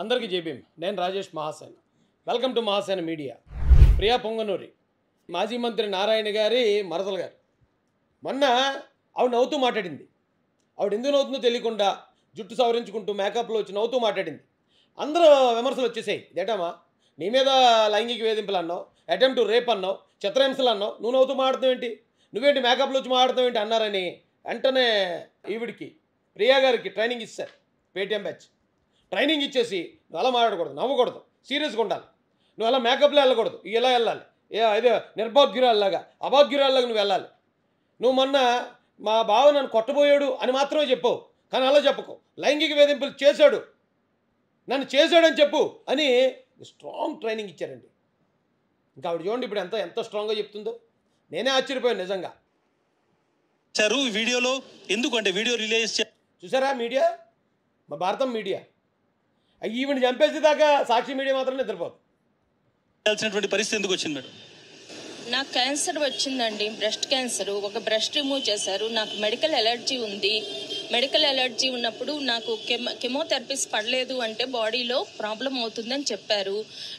అందరికీ జేబీఎం నేను Rajesh Mahasen welcome to Mahasena media Priya Ponganuri మాజీ మంత్రి నారాయణ గారి మరదలు గారు మొన్న ఆవిడ నవ్వుతూ మాట్లాడింది ఆవిడ ఎందుకు నవ్వుతుందో తెలియకుండా జుట్టు సవరించుకుంటూ మేకప్లో వచ్చి నవ్వుతూ మాట్లాడింది అందరూ విమర్శలు వచ్చేసాయి ఏటమ్మా నీ మీద లైంగిక వేధింపులు అన్నావు అటెంప్ట్ రేప్ అన్నావు చిత్రహింసలు అన్నావు నువ్వు నవ్వుతూ మాట్లాడతావు ఏంటి నువ్వేంటి మేకప్లో వచ్చి మాట్లాడతావు ఏంటి అన్నారని వెంటనే ఈవిడికి ప్రియా గారికి ట్రైనింగ్ ఇస్తారు పేటిఎం బ్యాచ్ ట్రైనింగ్ ఇచ్చేసి నువ్వు అలా మాట్లాడకూడదు నవ్వకూడదు సీరియస్గా ఉండాలి నువ్వు అలా మేకప్లో వెళ్ళకూడదు ఇలా వెళ్ళాలి ఏ అదే నిర్భాగ్యురాల్లాగా అభాగ్యురాల్లాగా నువ్వు వెళ్ళాలి నువ్వు మొన్న మా బావ నన్ను కొట్టబోయాడు అని మాత్రమే చెప్పు కానీ అలా చెప్పకు లైంగిక వేధింపులు చేశాడు నన్ను చేశాడని చెప్పు అని స్ట్రాంగ్ ట్రైనింగ్ ఇచ్చారండి ఇంకా ఆవిడ చూడండి ఇప్పుడు ఎంత ఎంత స్ట్రాంగ్గా చెప్తుందో నేనే ఆశ్చర్యపోయాను నిజంగా వీడియోలో ఎందుకంటే వీడియో రిలీజ్ చూసారా మీడియా మా భారతం మీడియా ఈవిని చంపేసేదాకా సాక్షి మీడియా మాత్రం నిద్రపోతుంది పరిస్థితి ఎందుకు వచ్చింది మేడం నాకు క్యాన్సర్ వచ్చిందండి బ్రెస్ట్ క్యాన్సర్ ఒక బ్రెస్ట్ రిమూవ్ చేశారు నాకు మెడికల్ ఎలర్జీ ఉంది మెడికల్ ఎలర్జీ ఉన్నప్పుడు నాకు కెమో కెమోథెరపీస్ పడలేదు అంటే బాడీలో ప్రాబ్లం అవుతుందని చెప్పారు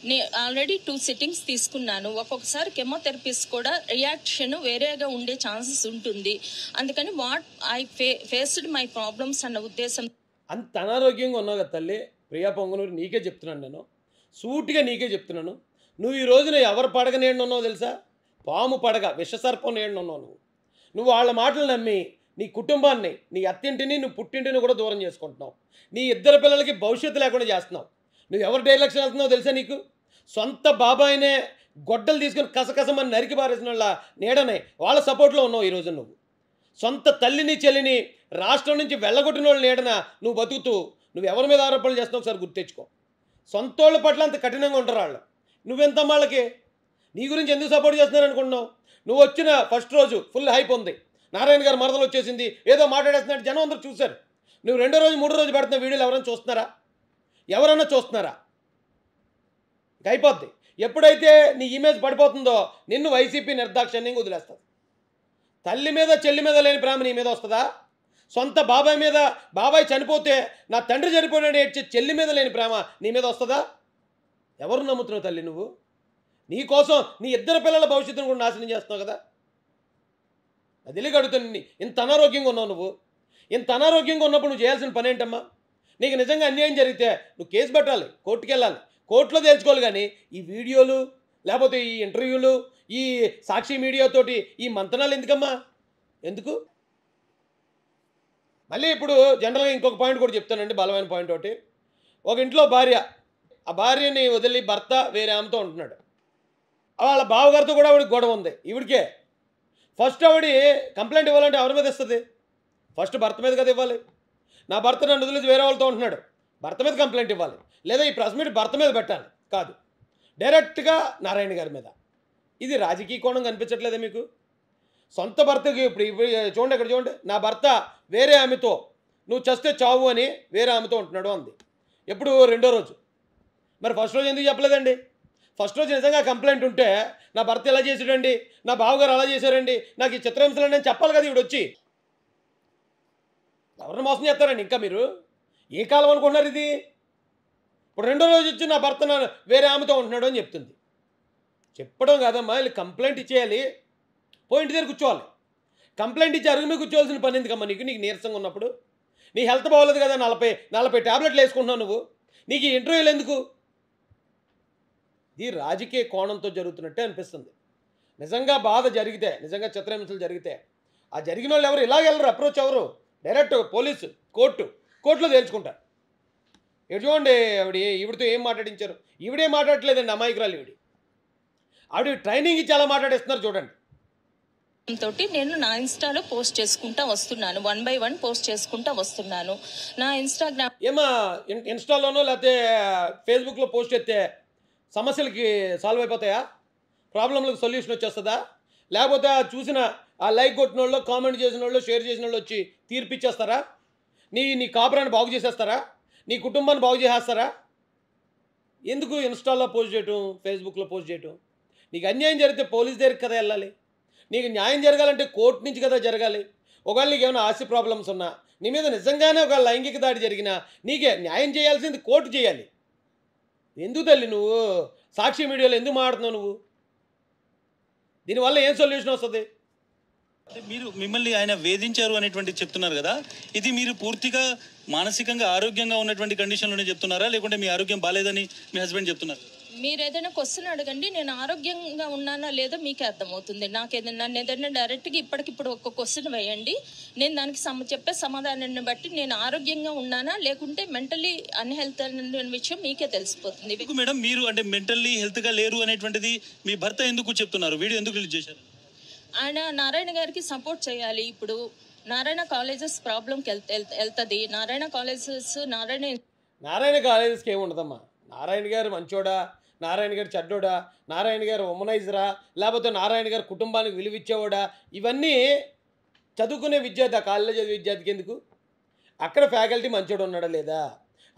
నే ఆల్రెడీ టూ సిట్టింగ్స్ తీసుకున్నాను ఒక్కొక్కసారి కెమోథెరపీస్ కూడా రియాక్షన్ వేరేగా ఉండే ఛాన్సెస్ ఉంటుంది అందుకని what I fe faced my problems అన్న ఉద్దేశం అంత అనారోగ్యంగా ఉన్నావు కదా తల్లి ప్రియా పొంగనూరు నీకే చెప్తున్నాను నేను సూటిగా నీకే చెప్తున్నాను నువ్వు ఈ రోజున ఎవరు పడగ నేడున్నావు తెలుసా పాము పడగ విషసర్పం నేడున్నావు నువ్వు నువ్వు వాళ్ళ మాటలు నమ్మి నీ కుటుంబాన్ని నీ అత్తింటిని నువ్వు పుట్టింటిని కూడా దూరం చేసుకుంటున్నావు నీ ఇద్దరు పిల్లలకి భవిష్యత్తు లేకుండా చేస్తున్నావు నువ్వు ఎవరి డైరెక్షన్ వెళ్తున్నావు తెలుసా నీకు సొంత బాబాయినే గొడ్డలు తీసుకుని కసకసమని నరికి పారేసిన వాళ్ళ నీడనే వాళ్ళ సపోర్ట్లో ఉన్నావు ఈరోజు నువ్వు సొంత తల్లిని చెల్లిని రాష్ట్రం నుంచి వెళ్ళగొట్టిన వాళ్ళు నీడన నువ్వు బతుకుతూ నువ్వు ఎవరి మీద ఆరోపణలు చేస్తున్నావు ఒకసారి గుర్తెచ్చుకో వాళ్ళ పట్ల అంత కఠినంగా ఉంటారు వాళ్ళు నువ్వెంత వాళ్ళకి నీ గురించి ఎందుకు సపోర్ట్ చేస్తున్నారు అనుకుంటున్నావు నువ్వు వచ్చిన ఫస్ట్ రోజు ఫుల్ హైప్ ఉంది నారాయణ గారు మరదలు వచ్చేసింది ఏదో మాట్లాడేస్తున్నట్టు జనం అందరూ చూశారు నువ్వు రెండో రోజు మూడో రోజు పెడుతున్న వీడియోలు ఎవరైనా చూస్తున్నారా ఎవరైనా చూస్తున్నారా అయిపోద్ది ఎప్పుడైతే నీ ఇమేజ్ పడిపోతుందో నిన్ను వైసీపీ నిర్దాక్షణ్యంగా వదిలేస్తుంది తల్లి మీద చెల్లి మీద లేని ప్రేమ నీ మీద వస్తుందా సొంత బాబాయ్ మీద బాబాయ్ చనిపోతే నా తండ్రి చనిపోయాడు ఏడ్చే చెల్లి మీద లేని ప్రేమ నీ మీద వస్తుందా ఎవరు నమ్ముతున్నావు తల్లి నువ్వు నీ కోసం నీ ఇద్దరు పిల్లల భవిష్యత్తును కూడా నాశనం చేస్తున్నావు కదా అది అడుగుతాను ఇంత అనారోగ్యంగా ఉన్నావు నువ్వు ఇంత అనారోగ్యంగా ఉన్నప్పుడు నువ్వు చేయాల్సిన పని ఏంటమ్మా నీకు నిజంగా అన్యాయం జరిగితే నువ్వు కేసు పెట్టాలి కోర్టుకి వెళ్ళాలి కోర్టులో తేల్చుకోవాలి కానీ ఈ వీడియోలు లేకపోతే ఈ ఇంటర్వ్యూలు ఈ సాక్షి మీడియాతోటి ఈ మంతనాలు ఎందుకమ్మా ఎందుకు మళ్ళీ ఇప్పుడు జనరల్గా ఇంకొక పాయింట్ కూడా చెప్తానండి బలమైన పాయింట్ ఒకటి ఒక ఇంట్లో భార్య ఆ భార్యని వదిలి భర్త వేరే ఆమెతో ఉంటున్నాడు వాళ్ళ బావగారితో కూడా ఆవిడకి గొడవ ఉంది ఇవిడికే ఫస్ట్ ఆవిడ కంప్లైంట్ ఇవ్వాలంటే ఎవరి మీద ఇస్తుంది ఫస్ట్ భర్త మీద కదా ఇవ్వాలి నా భర్త నన్ను వదిలేసి వేరే వాళ్ళతో ఉంటున్నాడు భర్త మీద కంప్లైంట్ ఇవ్వాలి లేదా ఈ ప్రెస్ మీట్ భర్త మీద పెట్టాలి కాదు డైరెక్ట్గా నారాయణ గారి మీద ఇది రాజకీయ కోణం కనిపించట్లేదా మీకు సొంత భర్తకి ఇప్పుడు చూడండి ఇక్కడ చూడండి నా భర్త వేరే ఆమెతో నువ్వు చస్తే చావు అని వేరే ఆమెతో ఉంటున్నాడు అంది ఎప్పుడు రెండో రోజు మరి ఫస్ట్ రోజు ఎందుకు చెప్పలేదండి ఫస్ట్ రోజు నిజంగా కంప్లైంట్ ఉంటే నా భర్త ఎలా చేసాడండి నా బావగారు అలా చేశారండి నాకు ఈ చిత్రహింసలు నేను చెప్పాలి కదా ఇవిడొచ్చి వచ్చి ఎవరిని మోసం చేస్తారండి ఇంకా మీరు ఏ కాలం అనుకుంటున్నారు ఇది ఇప్పుడు రెండో రోజు వచ్చి నా భర్త వేరే ఆమెతో ఉంటున్నాడు అని చెప్తుంది చెప్పడం కాదమ్మా వీళ్ళు కంప్లైంట్ ఇచ్చేయాలి పోయి ఇంటి దగ్గర కూర్చోవాలి కంప్లైంట్ ఇచ్చి అరుగు మీద కూర్చోవాల్సిన పని ఎందుకమ్మా నీకు నీకు నీరసంగా ఉన్నప్పుడు నీ హెల్త్ బాగోలేదు కదా నలభై నలభై ట్యాబ్లెట్లు వేసుకుంటున్నావు నువ్వు నీకు ఇంటర్వ్యూలు ఎందుకు ఇది రాజకీయ కోణంతో జరుగుతున్నట్టే అనిపిస్తుంది నిజంగా బాధ జరిగితే నిజంగా చిత్రహింసలు జరిగితే ఆ జరిగిన వాళ్ళు ఎవరు ఇలాగ వెళ్ళరు అప్రోచ్ ఎవరు డైరెక్ట్ పోలీసు కోర్టు కోర్టులో తేల్చుకుంటారు ఇటు చూడండి ఆవిడ ఈవిడితో ఏం మాట్లాడించారు ఈవిడే మాట్లాడట్లేదండి అమాయకురాలు ఈవిడ ఆవిడ ట్రైనింగ్ ఇచ్చి అలా మాట్లాడేస్తున్నారు చూడండి తోటి నేను నా ఇన్స్టాలో పోస్ట్ చేసుకుంటా వస్తున్నాను వన్ బై వన్ పోస్ట్ చేసుకుంటా వస్తున్నాను నా ఇన్స్టాగ్రామ్ ఏమా ఇన్స్టాలోనో లేకపోతే ఫేస్బుక్లో పోస్ట్ చేస్తే సమస్యలకి సాల్వ్ అయిపోతాయా ప్రాబ్లంలకు సొల్యూషన్ వచ్చేస్తుందా లేకపోతే చూసిన ఆ లైక్ కొట్టిన వాళ్ళు కామెంట్ చేసిన వాళ్ళు షేర్ చేసిన వాళ్ళు వచ్చి తీర్పిచ్చేస్తారా నీ నీ కాపురాన్ని బాగు చేసేస్తారా నీ కుటుంబాన్ని బాగు చేసేస్తారా ఎందుకు ఇన్స్టాలో పోస్ట్ చేయటం ఫేస్బుక్లో పోస్ట్ చేయటం నీకు అన్యాయం జరిగితే పోలీస్ దగ్గరికి కదా వెళ్ళాలి నీకు న్యాయం జరగాలంటే కోర్టు నుంచి కదా జరగాలి ఒకవేళ నీకు ఏమైనా ఆస్తి ప్రాబ్లమ్స్ ఉన్నా నీ మీద నిజంగానే ఒక లైంగిక దాడి జరిగినా నీకే న్యాయం చేయాల్సింది కోర్టు చేయాలి ఎందుకు తల్లి నువ్వు సాక్షి మీడియాలో ఎందుకు మాట్లాడుతున్నావు నువ్వు దీనివల్ల ఏం సొల్యూషన్ వస్తుంది మీరు మిమ్మల్ని ఆయన వేధించారు అనేటువంటి చెప్తున్నారు కదా ఇది మీరు పూర్తిగా మానసికంగా ఆరోగ్యంగా ఉన్నటువంటి కండిషన్లోనే చెప్తున్నారా లేకుంటే మీ ఆరోగ్యం బాగాలేదని మీ హస్బెండ్ చెప్తున్నారు మీరు ఏదైనా క్వశ్చన్ అడగండి నేను ఆరోగ్యంగా ఉన్నానా లేదో మీకే అర్థమవుతుంది నాకు ఏదైనా నన్ను ఏదైనా డైరెక్ట్గా ఇప్పటికిప్పుడు ఒక క్వశ్చన్ వేయండి నేను దానికి సమ చెప్పే సమాధానాన్ని బట్టి నేను ఆరోగ్యంగా ఉన్నానా లేకుంటే మెంటలీ అన్హెల్త్ అనే విషయం మీకే తెలిసిపోతుంది మేడం మీరు అంటే మెంటల్లీ హెల్త్గా లేరు అనేటువంటిది మీ భర్త ఎందుకు చెప్తున్నారు వీడియో ఎందుకు రిలీజ్ చేశారు ఆయన నారాయణ గారికి సపోర్ట్ చేయాలి ఇప్పుడు నారాయణ కాలేజెస్ ప్రాబ్లంకి వెళ్తుంది నారాయణ కాలేజెస్ నారాయణ నారాయణ కాలేజెస్కి ఏముండదమ్మా నారాయణ గారు మంచోడా నారాయణ గారి చెడ్డోడా నారాయణ గారు ఉమనైజరా లేకపోతే నారాయణ గారి కుటుంబానికి విలువిచ్చేవాడా ఇవన్నీ చదువుకునే విద్యార్థి ఆ కాలేజ్ చదివే విద్యార్థికి ఎందుకు అక్కడ ఫ్యాకల్టీ మంచోడు ఉన్నాడా లేదా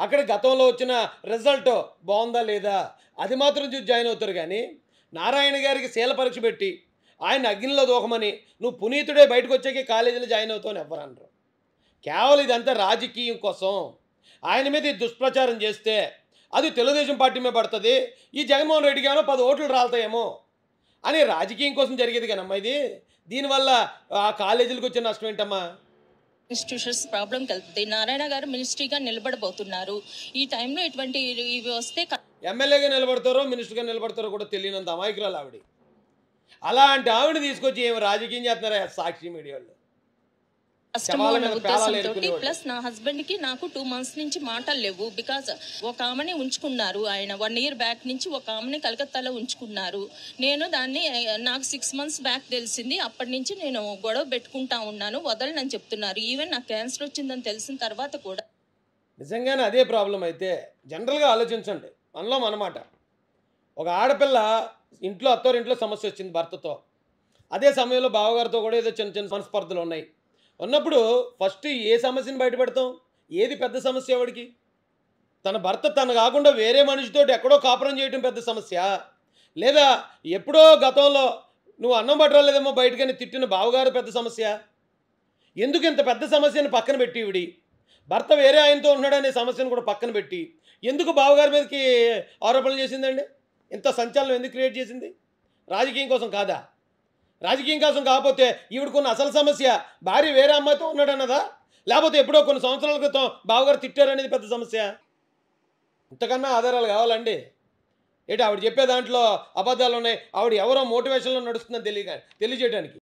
అక్కడ గతంలో వచ్చిన రిజల్ట్ బాగుందా లేదా అది మాత్రం చూసి జాయిన్ అవుతారు కానీ నారాయణ గారికి శీల పరీక్ష పెట్టి ఆయన అగ్నిలో దోహమని నువ్వు పునీతుడే బయటకు వచ్చాక కాలేజీలో జాయిన్ అవుతావు ఎవరనరు కేవలం ఇదంతా రాజకీయం కోసం ఆయన మీద దుష్ప్రచారం చేస్తే అది తెలుగుదేశం పార్టీ మీద పడుతుంది ఈ జగన్మోహన్ రెడ్డికి ఏమో పది ఓట్లు రాలతాయేమో అని రాజకీయం కోసం జరిగేది కదమ్మా ఇది దీనివల్ల ఆ కాలేజీలకు వచ్చిన నష్టం ఏంటమ్మా ఇన్స్టిట్యూషన్స్ ప్రాబ్లం కలుగుతుంది నారాయణ గారు మినిస్ట్రీగా నిలబడబోతున్నారు ఈ టైంలో ఇటువంటి ఇవి వస్తే ఎమ్మెల్యేగా నిలబడతారో మినిస్టర్గా నిలబడతారో కూడా తెలియనంత అమాయకురాలు ఆవిడ అలాంటి ఆవిడ తీసుకొచ్చి ఏమి రాజకీయం చేస్తున్నారా సాక్షి మీడియాలో కష్టమో ఉద్దేశంతో ప్లస్ నా హస్బెండ్ కి నాకు టూ మంత్స్ నుంచి మాటలు లేవు బికాజ్ ఒక ఆమెని ఉంచుకున్నారు ఆయన వన్ ఇయర్ బ్యాక్ నుంచి ఒక ఆమెని కలకత్తాలో ఉంచుకున్నారు నేను దాన్ని నాకు సిక్స్ మంత్స్ బ్యాక్ తెలిసింది అప్పటి నుంచి నేను గొడవ పెట్టుకుంటా ఉన్నాను వదలనని చెప్తున్నారు ఈవెన్ నాకు క్యాన్సర్ వచ్చిందని తెలిసిన తర్వాత కూడా నిజంగానే అదే ప్రాబ్లం అయితే జనరల్గా ఆలోచించండి మనలో మనమాట ఒక ఆడపిల్ల ఇంట్లో అత్తోరింట్లో సమస్య వచ్చింది భర్తతో అదే సమయంలో బావగారితో కూడా ఏదో చిన్న చిన్న మనస్పర్ధలు ఉన్నాయి ఉన్నప్పుడు ఫస్ట్ ఏ సమస్యను బయటపెడతాం ఏది పెద్ద సమస్య వాడికి తన భర్త తను కాకుండా వేరే మనిషితో ఎక్కడో కాపురం చేయటం పెద్ద సమస్య లేదా ఎప్పుడో గతంలో నువ్వు అన్నం పట్టలేదేమో బయటకని తిట్టిన బావగారు పెద్ద సమస్య ఎందుకు ఇంత పెద్ద సమస్యను పక్కన పెట్టి ఇవిడి భర్త వేరే ఆయనతో ఉన్నాడనే సమస్యను కూడా పక్కన పెట్టి ఎందుకు బావగారి మీదకి ఆరోపణలు చేసిందండి ఇంత సంచలనం ఎందుకు క్రియేట్ చేసింది రాజకీయం కోసం కాదా రాజకీయం కోసం కాకపోతే ఈవిడకున్న అసలు సమస్య భార్య వేరే అమ్మాయితో ఉన్నాడన్నదా లేకపోతే ఎప్పుడో కొన్ని సంవత్సరాల క్రితం బావగారు తిట్టారనేది పెద్ద సమస్య ఇంతకన్నా ఆధారాలు కావాలండి ఏంటి ఆవిడ చెప్పే దాంట్లో అబద్ధాలు ఉన్నాయి ఆవిడ ఎవరో మోటివేషన్లో నడుస్తుందని తెలియ తెలియజేయడానికి